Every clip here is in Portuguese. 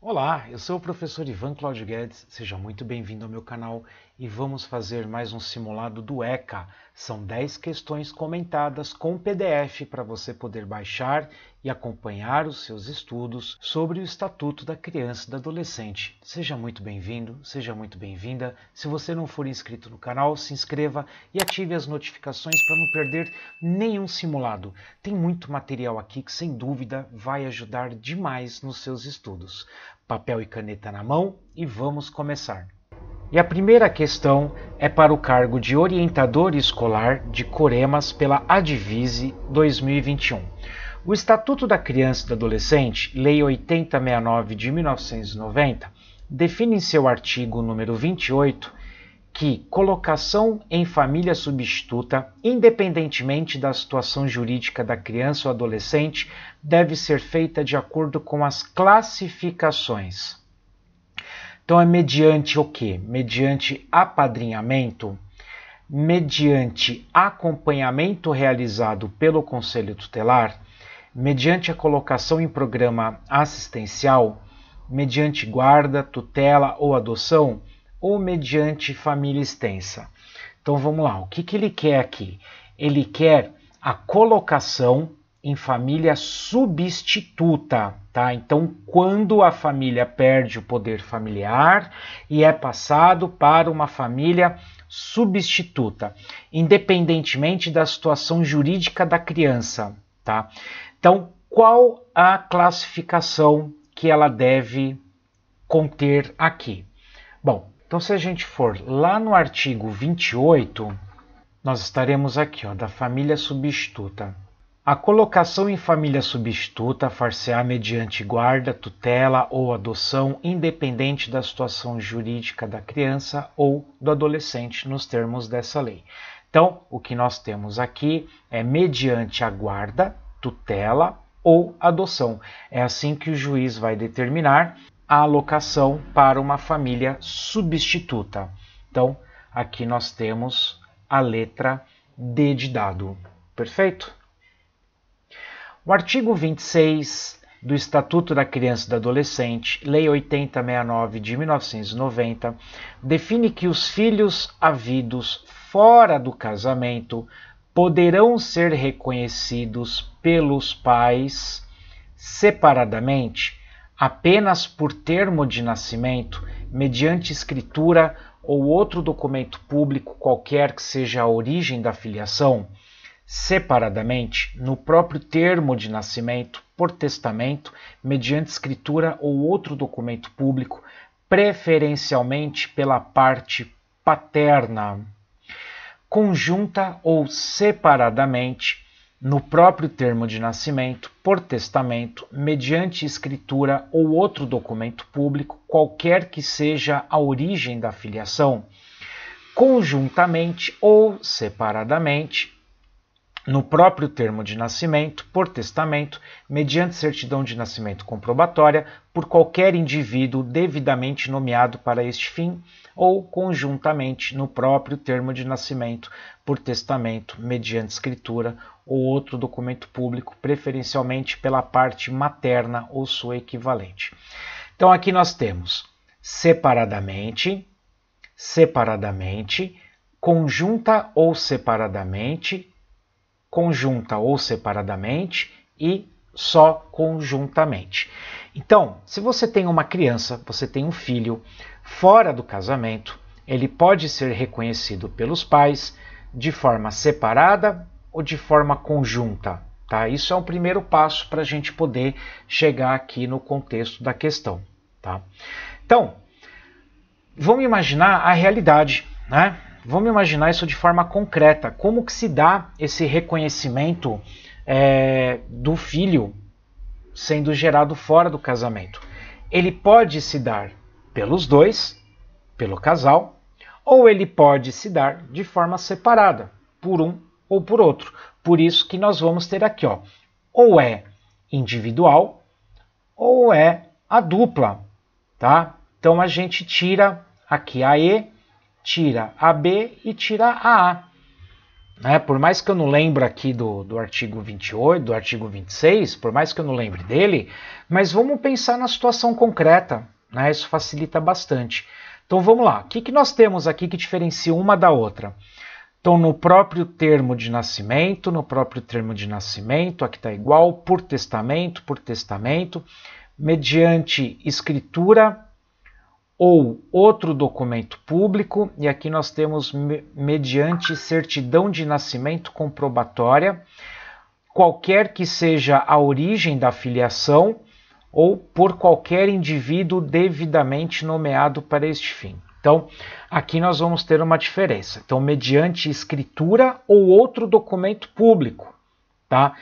Olá, eu sou o professor Ivan Claudio Guedes, seja muito bem-vindo ao meu canal e vamos fazer mais um simulado do ECA. São 10 questões comentadas com PDF para você poder baixar e acompanhar os seus estudos sobre o Estatuto da Criança e do Adolescente. Seja muito bem-vindo, seja muito bem-vinda. Se você não for inscrito no canal, se inscreva e ative as notificações para não perder nenhum simulado. Tem muito material aqui que, sem dúvida, vai ajudar demais nos seus estudos. Papel e caneta na mão e vamos começar! E a primeira questão é para o cargo de orientador escolar de Coremas pela Advise 2021. O Estatuto da Criança e do Adolescente, Lei 8069 de 1990, define em seu artigo número 28 que colocação em família substituta, independentemente da situação jurídica da criança ou adolescente, deve ser feita de acordo com as classificações então é mediante o que? Mediante apadrinhamento, mediante acompanhamento realizado pelo Conselho Tutelar, mediante a colocação em programa assistencial, mediante guarda, tutela ou adoção, ou mediante família extensa. Então vamos lá, o que, que ele quer aqui? Ele quer a colocação em família substituta, tá? Então, quando a família perde o poder familiar e é passado para uma família substituta, independentemente da situação jurídica da criança, tá? Então, qual a classificação que ela deve conter aqui? Bom, então se a gente for lá no artigo 28, nós estaremos aqui, ó, da família substituta a colocação em família substituta far-se-á mediante guarda, tutela ou adoção, independente da situação jurídica da criança ou do adolescente, nos termos dessa lei. Então, o que nós temos aqui é mediante a guarda, tutela ou adoção. É assim que o juiz vai determinar a alocação para uma família substituta. Então, aqui nós temos a letra D de dado. Perfeito? O artigo 26 do Estatuto da Criança e do Adolescente, Lei 8069 de 1990, define que os filhos havidos fora do casamento poderão ser reconhecidos pelos pais separadamente apenas por termo de nascimento, mediante escritura ou outro documento público qualquer que seja a origem da filiação separadamente no próprio termo de nascimento, por testamento, mediante escritura ou outro documento público, preferencialmente pela parte paterna. Conjunta ou separadamente no próprio termo de nascimento, por testamento, mediante escritura ou outro documento público, qualquer que seja a origem da filiação, conjuntamente ou separadamente, no próprio termo de nascimento, por testamento, mediante certidão de nascimento comprobatória, por qualquer indivíduo devidamente nomeado para este fim, ou conjuntamente no próprio termo de nascimento, por testamento, mediante escritura ou outro documento público, preferencialmente pela parte materna ou sua equivalente. Então aqui nós temos separadamente, separadamente, conjunta ou separadamente, conjunta ou separadamente e só conjuntamente. Então, se você tem uma criança, você tem um filho fora do casamento, ele pode ser reconhecido pelos pais de forma separada ou de forma conjunta. Tá? Isso é um primeiro passo para a gente poder chegar aqui no contexto da questão. Tá? Então, vamos imaginar a realidade. Né? Vamos imaginar isso de forma concreta. Como que se dá esse reconhecimento é, do filho sendo gerado fora do casamento? Ele pode se dar pelos dois, pelo casal, ou ele pode se dar de forma separada, por um ou por outro. Por isso que nós vamos ter aqui, ó, ou é individual ou é a dupla, tá? Então a gente tira aqui a E tira a B e tira a A. Né? Por mais que eu não lembre aqui do, do artigo 28, do artigo 26, por mais que eu não lembre dele, mas vamos pensar na situação concreta, né? isso facilita bastante. Então vamos lá, o que, que nós temos aqui que diferencia uma da outra? Então, no próprio termo de nascimento, no próprio termo de nascimento, aqui está igual, por testamento, por testamento, mediante escritura ou outro documento público, e aqui nós temos mediante certidão de nascimento comprobatória, qualquer que seja a origem da filiação ou por qualquer indivíduo devidamente nomeado para este fim. Então, aqui nós vamos ter uma diferença. Então, mediante escritura ou outro documento público, tá?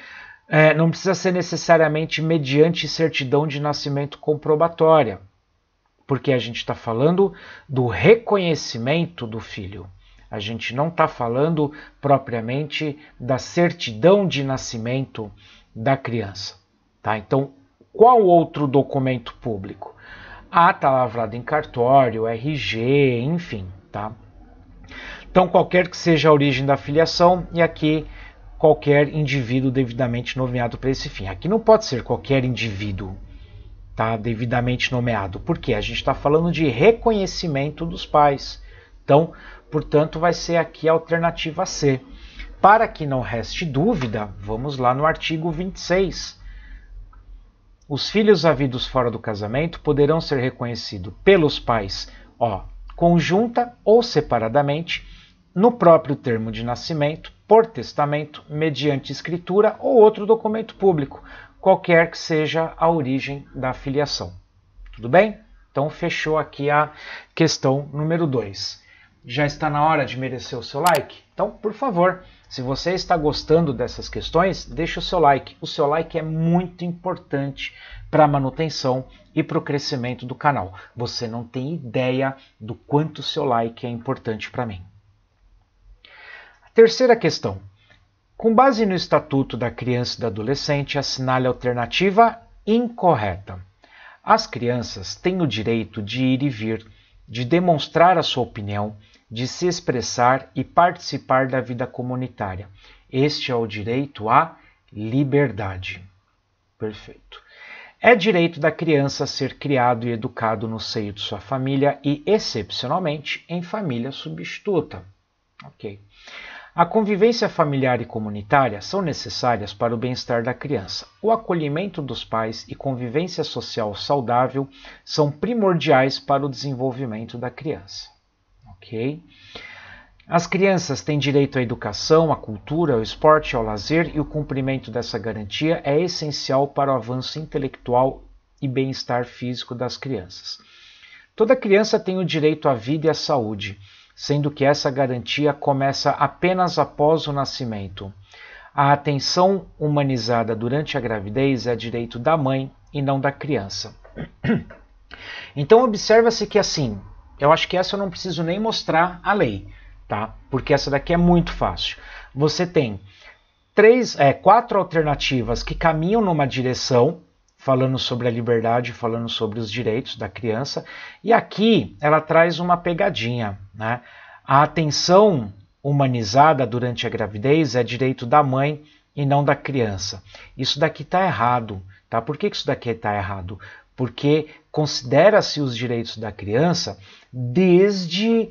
É, não precisa ser necessariamente mediante certidão de nascimento comprobatória, porque a gente está falando do reconhecimento do filho. A gente não está falando propriamente da certidão de nascimento da criança. Tá? Então, qual outro documento público? Ata está lavrado em cartório, RG, enfim. Tá? Então, qualquer que seja a origem da filiação, e aqui qualquer indivíduo devidamente nomeado para esse fim. Aqui não pode ser qualquer indivíduo, tá devidamente nomeado. Porque a gente está falando de reconhecimento dos pais. Então, portanto, vai ser aqui a alternativa C. Para que não reste dúvida, vamos lá no artigo 26. Os filhos havidos fora do casamento poderão ser reconhecidos pelos pais, ó, conjunta ou separadamente, no próprio termo de nascimento, por testamento, mediante escritura ou outro documento público, qualquer que seja a origem da filiação. Tudo bem? Então fechou aqui a questão número 2. Já está na hora de merecer o seu like? Então, por favor, se você está gostando dessas questões, deixe o seu like. O seu like é muito importante para a manutenção e para o crescimento do canal. Você não tem ideia do quanto o seu like é importante para mim. terceira questão com base no Estatuto da Criança e do Adolescente, assinale a alternativa incorreta. As crianças têm o direito de ir e vir, de demonstrar a sua opinião, de se expressar e participar da vida comunitária. Este é o direito à liberdade. Perfeito. É direito da criança ser criado e educado no seio de sua família e, excepcionalmente, em família substituta. Ok. A convivência familiar e comunitária são necessárias para o bem-estar da criança. O acolhimento dos pais e convivência social saudável são primordiais para o desenvolvimento da criança. Ok? As crianças têm direito à educação, à cultura, ao esporte, ao lazer e o cumprimento dessa garantia é essencial para o avanço intelectual e bem-estar físico das crianças. Toda criança tem o direito à vida e à saúde sendo que essa garantia começa apenas após o nascimento. A atenção humanizada durante a gravidez é direito da mãe e não da criança. Então observa-se que assim, eu acho que essa eu não preciso nem mostrar a lei, tá? Porque essa daqui é muito fácil. Você tem três, é, quatro alternativas que caminham numa direção, falando sobre a liberdade, falando sobre os direitos da criança, e aqui ela traz uma pegadinha. Né? A atenção humanizada durante a gravidez é direito da mãe e não da criança. Isso daqui está errado. Tá? Por que, isso daqui está errado? Porque considera-se os direitos da criança desde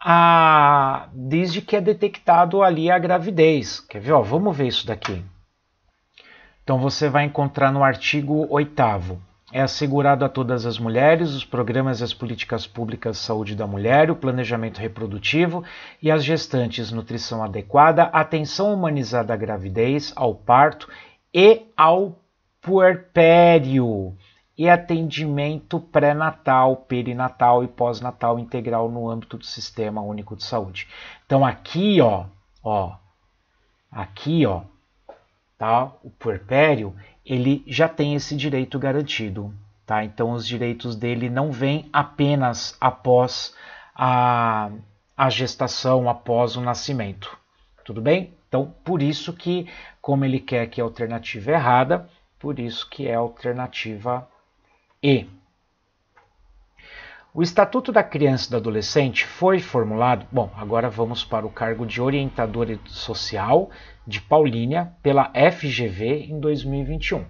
a, desde que é detectado ali a gravidez. Quer ver? Ó, vamos ver isso daqui. Então você vai encontrar no artigo 8 é assegurado a todas as mulheres os programas e as políticas públicas de saúde da mulher, o planejamento reprodutivo e as gestantes nutrição adequada, atenção humanizada à gravidez, ao parto e ao puerpério e atendimento pré-natal, perinatal e pós-natal integral no âmbito do Sistema Único de Saúde. Então aqui, ó, ó, aqui, ó, tá? O puerpério ele já tem esse direito garantido. Tá? Então, os direitos dele não vêm apenas após a, a gestação, após o nascimento. Tudo bem? Então, por isso que, como ele quer que a alternativa é errada, por isso que é a alternativa E. O Estatuto da Criança e do Adolescente foi formulado. Bom, agora vamos para o cargo de orientador social de Paulínia pela FGV em 2021.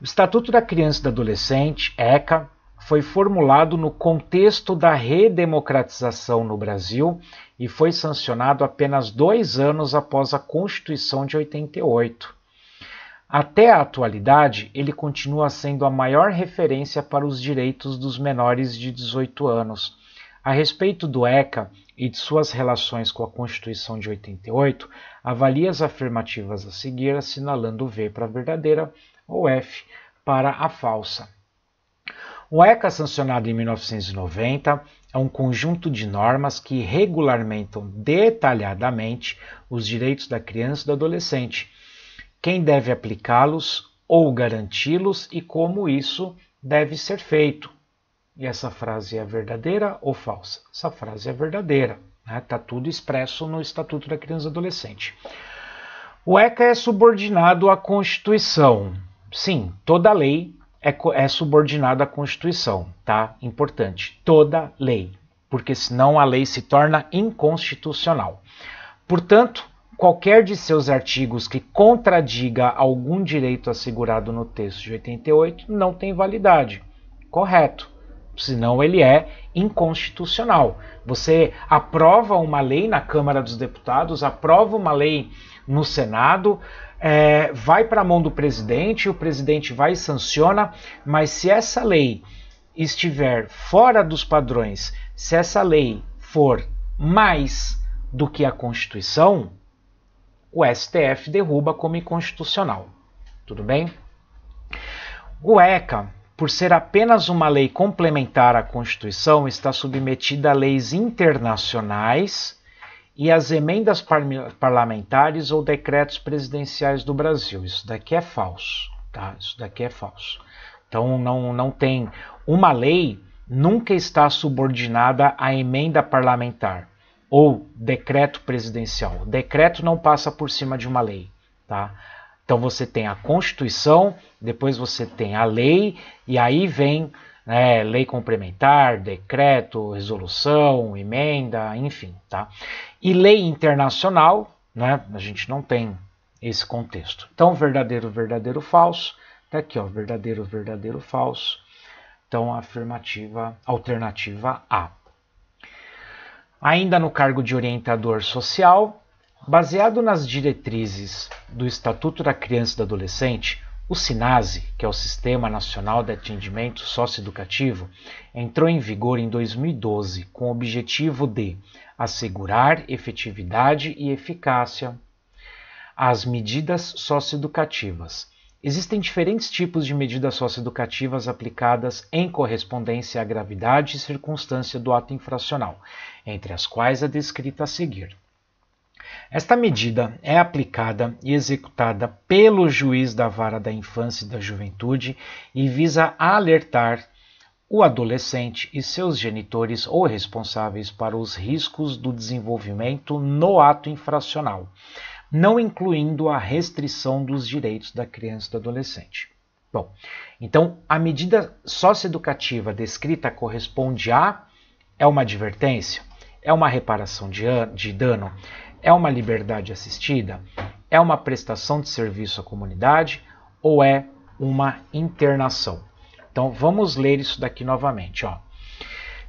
O Estatuto da Criança e do Adolescente, ECA, foi formulado no contexto da redemocratização no Brasil e foi sancionado apenas dois anos após a Constituição de 88. Até a atualidade, ele continua sendo a maior referência para os direitos dos menores de 18 anos. A respeito do ECA, e de suas relações com a Constituição de 88, avalie as afirmativas a seguir, assinalando V para a verdadeira ou F para a falsa. O ECA, sancionado em 1990, é um conjunto de normas que regulamentam detalhadamente os direitos da criança e do adolescente, quem deve aplicá-los ou garanti-los e como isso deve ser feito. E essa frase é verdadeira ou falsa? Essa frase é verdadeira. Está né? Tá tudo expresso no Estatuto da Criança e Adolescente. O ECA é subordinado à Constituição. Sim, toda lei é, é subordinada à Constituição, tá? Importante. Toda lei. Porque senão a lei se torna inconstitucional. Portanto, qualquer de seus artigos que contradiga algum direito assegurado no texto de 88 não tem validade. Correto senão ele é inconstitucional. Você aprova uma lei na Câmara dos Deputados, aprova uma lei no Senado, é, vai para a mão do presidente, o presidente vai e sanciona, mas se essa lei estiver fora dos padrões, se essa lei for mais do que a Constituição, o STF derruba como inconstitucional. Tudo bem? O ECA, por ser apenas uma lei complementar à Constituição, está submetida a leis internacionais e às emendas par parlamentares ou decretos presidenciais do Brasil. Isso daqui é falso, tá? Isso daqui é falso. Então não, não tem uma lei nunca está subordinada à emenda parlamentar ou decreto presidencial. O decreto não passa por cima de uma lei, tá? Então você tem a Constituição, depois você tem a lei, e aí vem né, lei complementar, decreto, resolução, emenda, enfim. Tá? E lei internacional, né, a gente não tem esse contexto. Então, verdadeiro, verdadeiro, falso. Está aqui, ó, verdadeiro, verdadeiro, falso. Então, afirmativa, alternativa A. Ainda no cargo de orientador social, Baseado nas diretrizes do Estatuto da Criança e do Adolescente, o SINASE, que é o Sistema Nacional de Atendimento Socioeducativo, entrou em vigor em 2012 com o objetivo de assegurar efetividade e eficácia às medidas socioeducativas. Existem diferentes tipos de medidas socioeducativas aplicadas em correspondência à gravidade e circunstância do ato infracional, entre as quais a descrita a seguir. Esta medida é aplicada e executada pelo juiz da vara da infância e da juventude e visa alertar o adolescente e seus genitores ou responsáveis para os riscos do desenvolvimento no ato infracional, não incluindo a restrição dos direitos da criança e do adolescente. Bom, então a medida socioeducativa descrita corresponde a é uma advertência? É uma reparação de, de dano? É uma liberdade assistida? É uma prestação de serviço à comunidade? Ou é uma internação? Então vamos ler isso daqui novamente. Ó.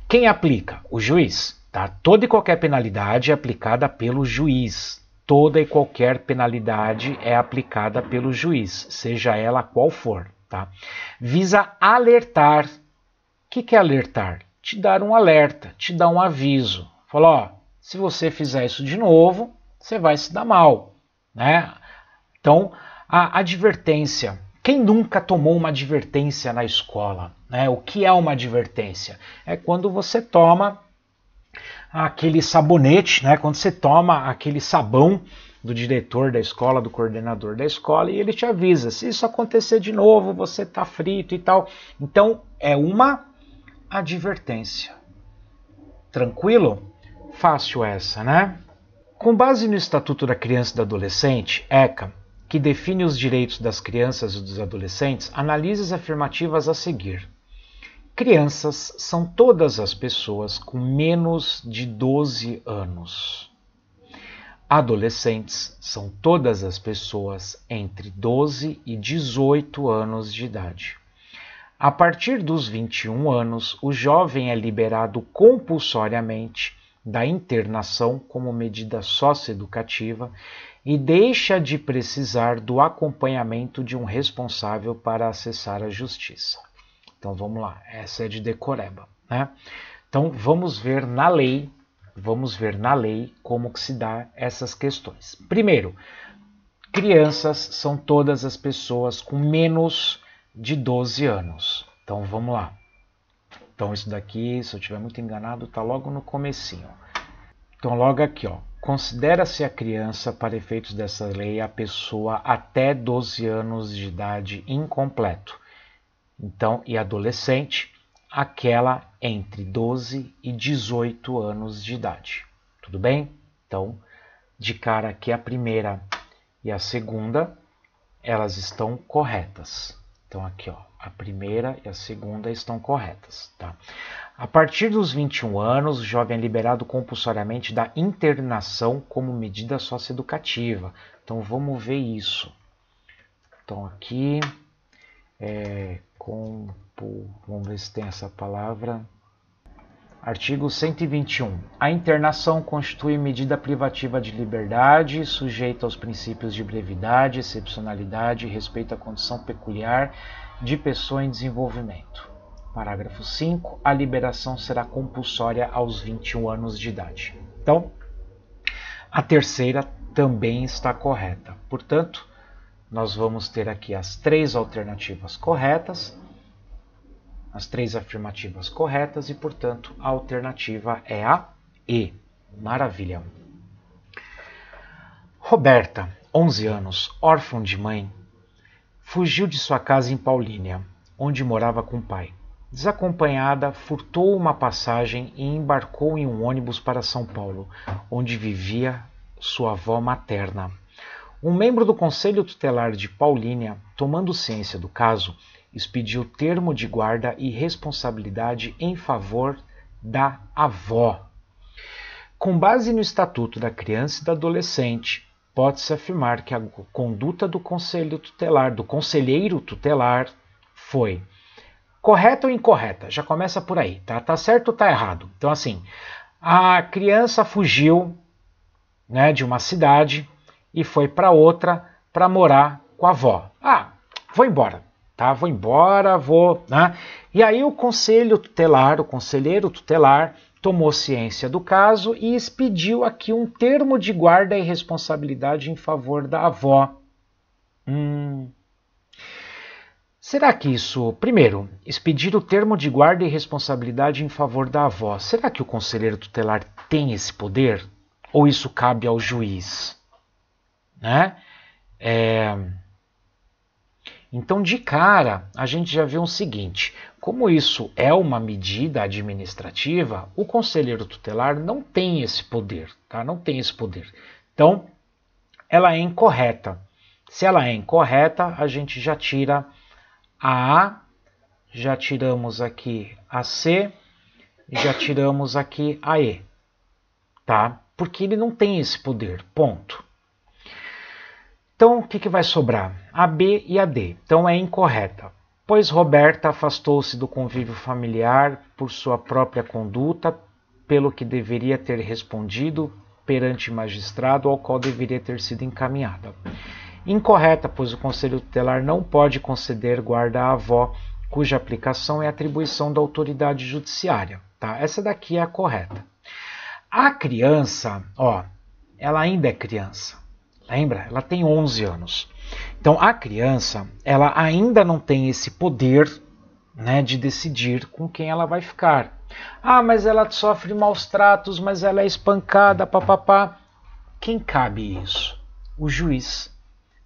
Quem aplica? O juiz. Tá? Toda e qualquer penalidade é aplicada pelo juiz. Toda e qualquer penalidade é aplicada pelo juiz, seja ela qual for. Tá? Visa alertar. O que, que é alertar? Te dar um alerta, te dar um aviso, Falou, ó, se você fizer isso de novo, você vai se dar mal, né? Então, a advertência. Quem nunca tomou uma advertência na escola? Né? O que é uma advertência? É quando você toma aquele sabonete, né? Quando você toma aquele sabão do diretor da escola, do coordenador da escola, e ele te avisa: se isso acontecer de novo, você tá frito e tal. Então é uma advertência. Tranquilo? Fácil essa, né? Com base no Estatuto da Criança e do Adolescente, ECA, que define os direitos das crianças e dos adolescentes, analise as afirmativas a seguir. Crianças são todas as pessoas com menos de 12 anos. Adolescentes são todas as pessoas entre 12 e 18 anos de idade. A partir dos 21 anos, o jovem é liberado compulsoriamente da internação como medida socioeducativa e deixa de precisar do acompanhamento de um responsável para acessar a justiça. Então vamos lá, essa é de decoreba, né? Então vamos ver na lei, vamos ver na lei como que se dá essas questões. Primeiro, crianças são todas as pessoas com menos de 12 anos. Então vamos lá. Então isso daqui, se eu estiver muito enganado, está logo no comecinho. Então logo aqui, ó. Considera-se a criança, para efeitos dessa lei, a pessoa até 12 anos de idade incompleto. Então, e adolescente, aquela entre 12 e 18 anos de idade. Tudo bem? Então, de cara aqui a primeira e a segunda, elas estão corretas. Então aqui, ó, a primeira e a segunda estão corretas. Tá? A partir dos 21 anos, o jovem é liberado compulsoriamente da internação como medida socioeducativa. Então vamos ver isso. Então aqui é compu, vamos ver se tem essa palavra. Artigo 121. A internação constitui medida privativa de liberdade, sujeita aos princípios de brevidade, excepcionalidade, respeito à condição peculiar de pessoa em desenvolvimento. Parágrafo 5. A liberação será compulsória aos 21 anos de idade. Então, a terceira também está correta. Portanto, nós vamos ter aqui as três alternativas corretas, as três afirmativas corretas e, portanto, a alternativa é a E. Maravilha! Roberta, 11 anos, órfã de mãe, fugiu de sua casa em Paulínia, onde morava com o pai. Desacompanhada, furtou uma passagem e embarcou em um ônibus para São Paulo, onde vivia sua avó materna. Um membro do Conselho Tutelar de Paulínia, tomando ciência do caso, expediu termo de guarda e responsabilidade em favor da avó. Com base no Estatuto da Criança e da Adolescente, pode-se afirmar que a conduta do conselho tutelar, do conselheiro tutelar, foi correta ou incorreta. Já começa por aí, tá? Tá certo ou tá errado? Então, assim, a criança fugiu né, de uma cidade e foi para outra para morar com a avó. Ah, vou embora, tá? Vou embora, vou. Né? E aí o conselho tutelar, o conselheiro tutelar, tomou ciência do caso e expediu aqui um termo de guarda e responsabilidade em favor da avó. Hum. Será que isso. Primeiro, expedir o termo de guarda e responsabilidade em favor da avó. Será que o conselheiro tutelar tem esse poder? Ou isso cabe ao juiz? Né? É... Então, de cara, a gente já vê o seguinte: como isso é uma medida administrativa, o conselheiro tutelar não tem esse poder, tá? Não tem esse poder. Então, ela é incorreta. Se ela é incorreta, a gente já tira a A, já tiramos aqui a C, já tiramos aqui a E, tá? Porque ele não tem esse poder, ponto. Então, o que, que vai sobrar? A B e a D. Então, é incorreta pois Roberta afastou-se do convívio familiar por sua própria conduta, pelo que deveria ter respondido perante magistrado ao qual deveria ter sido encaminhada. Incorreta, pois o Conselho Tutelar não pode conceder guarda à avó, cuja aplicação é atribuição da autoridade judiciária. Tá? Essa daqui é a correta. A criança, ó, ela ainda é criança. Lembra? Ela tem 11 anos. Então a criança, ela ainda não tem esse poder né, de decidir com quem ela vai ficar. Ah, mas ela sofre maus tratos, mas ela é espancada, papapá. Quem cabe isso? O juiz.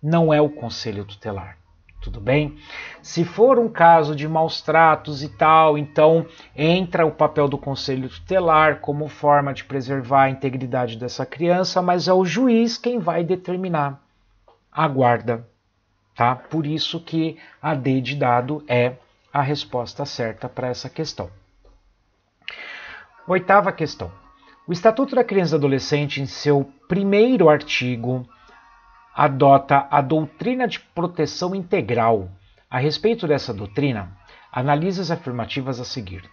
Não é o conselho tutelar. Tudo bem? Se for um caso de maus tratos e tal, então entra o papel do conselho tutelar como forma de preservar a integridade dessa criança, mas é o juiz quem vai determinar a guarda Tá? Por isso que a D de dado é a resposta certa para essa questão. Oitava questão. O Estatuto da Criança e do Adolescente, em seu primeiro artigo, adota a doutrina de proteção integral. A respeito dessa doutrina, analise as afirmativas a seguir.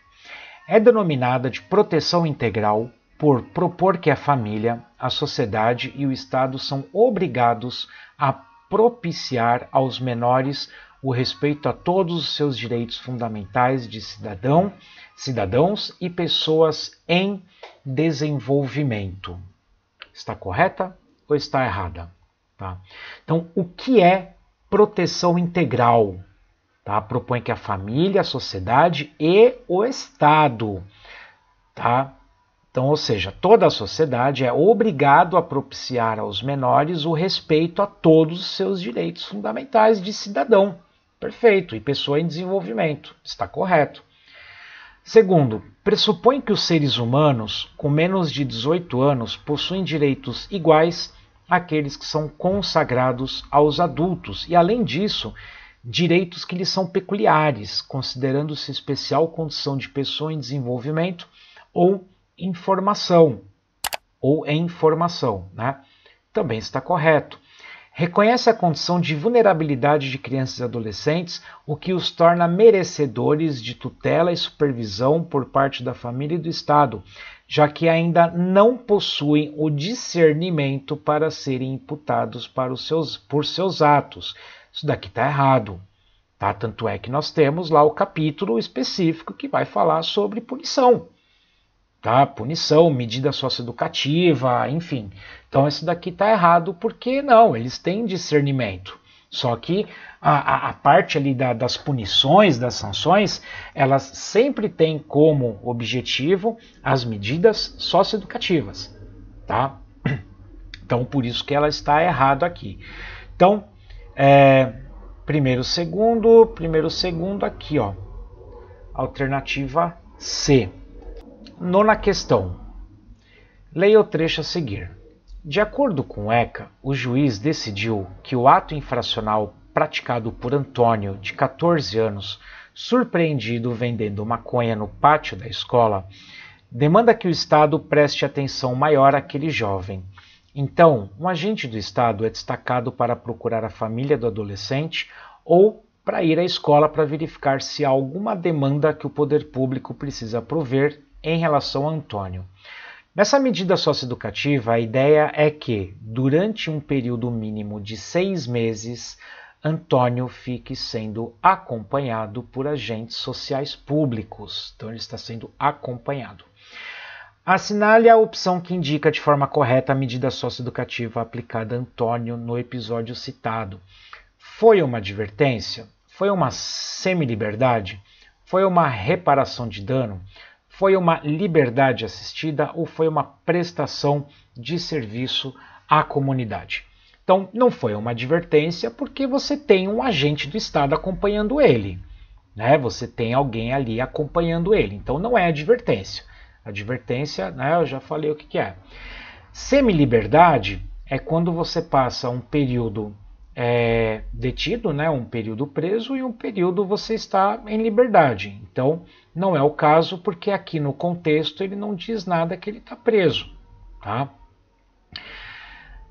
É denominada de proteção integral por propor que a família, a sociedade e o Estado são obrigados a propiciar aos menores o respeito a todos os seus direitos fundamentais de cidadão, cidadãos e pessoas em desenvolvimento. Está correta ou está errada? Tá? Então, o que é proteção integral? Tá? Propõe que a família, a sociedade e o Estado tá? Então, ou seja, toda a sociedade é obrigado a propiciar aos menores o respeito a todos os seus direitos fundamentais de cidadão. Perfeito, e pessoa em desenvolvimento. Está correto. Segundo, pressupõe que os seres humanos com menos de 18 anos possuem direitos iguais àqueles que são consagrados aos adultos e, além disso, direitos que lhes são peculiares, considerando-se especial condição de pessoa em desenvolvimento ou informação ou em formação, né? também está correto. Reconhece a condição de vulnerabilidade de crianças e adolescentes, o que os torna merecedores de tutela e supervisão por parte da família e do Estado, já que ainda não possuem o discernimento para serem imputados para os seus, por seus atos. Isso daqui está errado. Tá? Tanto é que nós temos lá o capítulo específico que vai falar sobre punição tá? Punição, medida socioeducativa, enfim. Então isso daqui tá errado porque não, eles têm discernimento. Só que a, a, a parte ali da, das punições, das sanções, elas sempre têm como objetivo as medidas socioeducativas, tá? Então por isso que ela está errado aqui. Então, é, primeiro segundo, primeiro segundo aqui, ó. Alternativa C. Nona questão. Leia o trecho a seguir. De acordo com o ECA, o juiz decidiu que o ato infracional praticado por Antônio, de 14 anos, surpreendido vendendo maconha no pátio da escola, demanda que o Estado preste atenção maior àquele jovem. Então, um agente do Estado é destacado para procurar a família do adolescente ou para ir à escola para verificar se há alguma demanda que o poder público precisa prover em relação a Antônio. Nessa medida socioeducativa, a ideia é que, durante um período mínimo de seis meses, Antônio fique sendo acompanhado por agentes sociais públicos. Então, ele está sendo acompanhado. Assinale a opção que indica de forma correta a medida socioeducativa aplicada a Antônio no episódio citado. Foi uma advertência? Foi uma semi-liberdade? Foi uma reparação de dano? Foi uma liberdade assistida ou foi uma prestação de serviço à comunidade? Então, não foi uma advertência porque você tem um agente do Estado acompanhando ele, né? Você tem alguém ali acompanhando ele. Então, não é advertência. Advertência, né? Eu já falei o que, que é. Semi-liberdade é quando você passa um período é, detido, né, um período preso e um período você está em liberdade. Então, não é o caso, porque aqui no contexto ele não diz nada que ele está preso. Tá?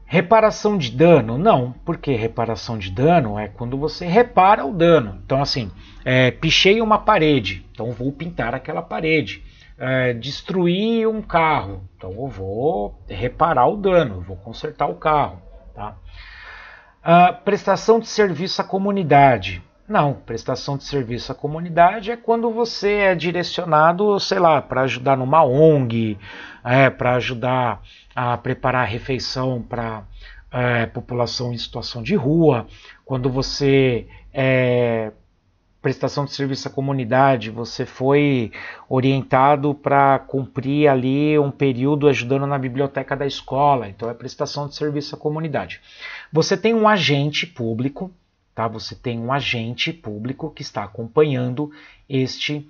Reparação de dano? Não, porque reparação de dano é quando você repara o dano. Então, assim, é, pichei uma parede, então vou pintar aquela parede. É, um carro, então eu vou reparar o dano, vou consertar o carro. Tá? Ah, prestação de serviço à comunidade. Não, prestação de serviço à comunidade é quando você é direcionado, sei lá, para ajudar numa ONG, é, para ajudar a preparar a refeição para é, população em situação de rua, quando você é prestação de serviço à comunidade, você foi orientado para cumprir ali um período ajudando na biblioteca da escola, então é prestação de serviço à comunidade. Você tem um agente público Tá? Você tem um agente público que está acompanhando este,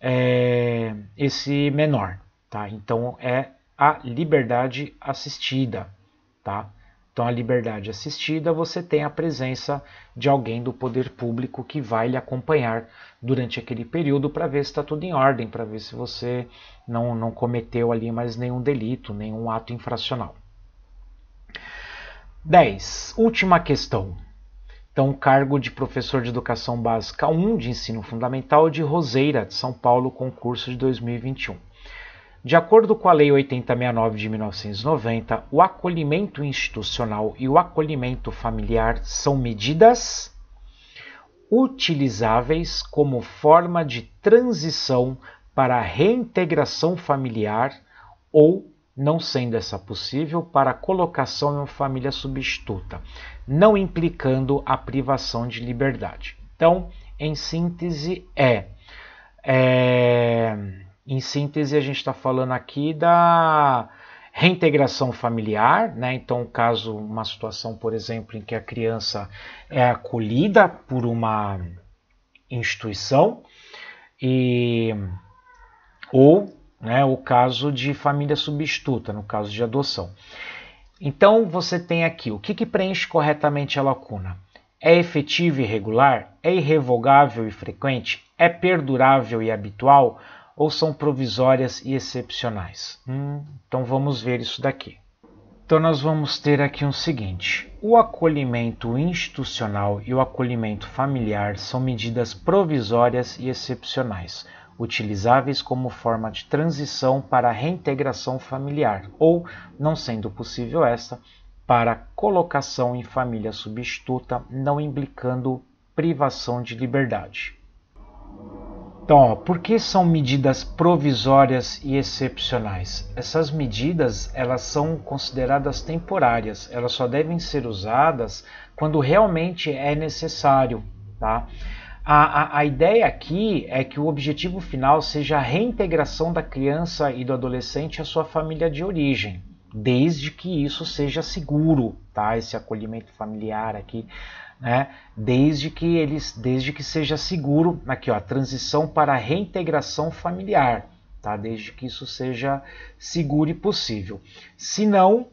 é, esse menor. Tá? Então é a liberdade assistida. Tá? Então, a liberdade assistida, você tem a presença de alguém do poder público que vai lhe acompanhar durante aquele período para ver se está tudo em ordem, para ver se você não, não cometeu ali mais nenhum delito, nenhum ato infracional. 10. Última questão então o cargo de professor de Educação Básica 1 de Ensino Fundamental é de Roseira, de São Paulo, concurso de 2021. De acordo com a Lei 8069 de 1990, o acolhimento institucional e o acolhimento familiar são medidas utilizáveis como forma de transição para a reintegração familiar ou não sendo essa possível, para colocação em uma família substituta, não implicando a privação de liberdade. Então, em síntese, é. é em síntese, a gente está falando aqui da reintegração familiar, né? Então, caso uma situação, por exemplo, em que a criança é acolhida por uma instituição e ou né, o caso de família substituta, no caso de adoção. Então você tem aqui o que, que preenche corretamente a lacuna. É efetivo e regular? É irrevogável e frequente? É perdurável e habitual? Ou são provisórias e excepcionais? Hum, então vamos ver isso daqui. Então nós vamos ter aqui o um seguinte: o acolhimento institucional e o acolhimento familiar são medidas provisórias e excepcionais utilizáveis como forma de transição para a reintegração familiar, ou, não sendo possível esta, para colocação em família substituta, não implicando privação de liberdade. Então, ó, por que são medidas provisórias e excepcionais? Essas medidas elas são consideradas temporárias, elas só devem ser usadas quando realmente é necessário, tá? A, a, a, ideia aqui é que o objetivo final seja a reintegração da criança e do adolescente à sua família de origem, desde que isso seja seguro, tá? Esse acolhimento familiar aqui, né? Desde que eles, desde que seja seguro, aqui ó, a transição para a reintegração familiar, tá? Desde que isso seja seguro e possível. Se não,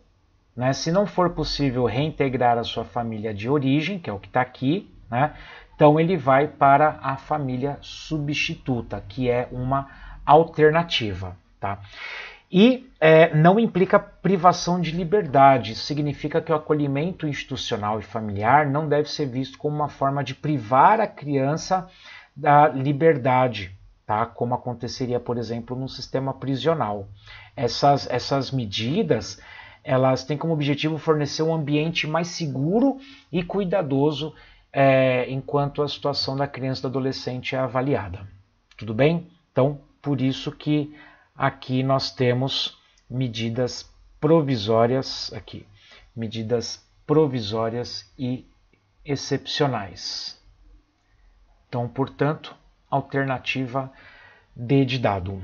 né? Se não for possível reintegrar a sua família de origem, que é o que está aqui, né? Então ele vai para a família substituta, que é uma alternativa. Tá? E é, não implica privação de liberdade, significa que o acolhimento institucional e familiar não deve ser visto como uma forma de privar a criança da liberdade, tá? como aconteceria, por exemplo, num sistema prisional. Essas, essas medidas elas têm como objetivo fornecer um ambiente mais seguro e cuidadoso é, enquanto a situação da criança e do adolescente é avaliada. Tudo bem? Então, por isso que aqui nós temos medidas provisórias aqui, medidas provisórias e excepcionais. Então, portanto, alternativa D de dado.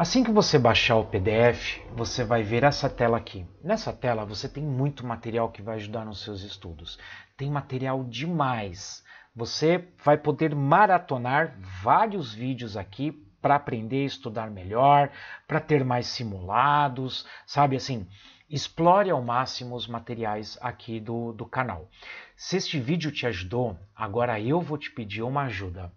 Assim que você baixar o PDF, você vai ver essa tela aqui. Nessa tela você tem muito material que vai ajudar nos seus estudos. Tem material demais. Você vai poder maratonar vários vídeos aqui para aprender a estudar melhor, para ter mais simulados, sabe assim? Explore ao máximo os materiais aqui do, do canal. Se este vídeo te ajudou, agora eu vou te pedir uma ajuda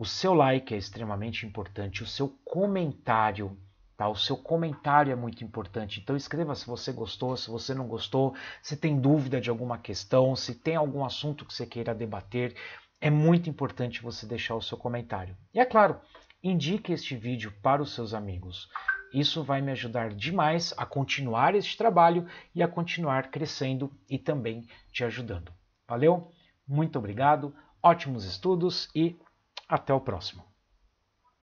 o seu like é extremamente importante, o seu comentário, tá? O seu comentário é muito importante. Então escreva se você gostou, se você não gostou, se tem dúvida de alguma questão, se tem algum assunto que você queira debater, é muito importante você deixar o seu comentário. E é claro, indique este vídeo para os seus amigos. Isso vai me ajudar demais a continuar este trabalho e a continuar crescendo e também te ajudando. Valeu? Muito obrigado, ótimos estudos e até o próximo.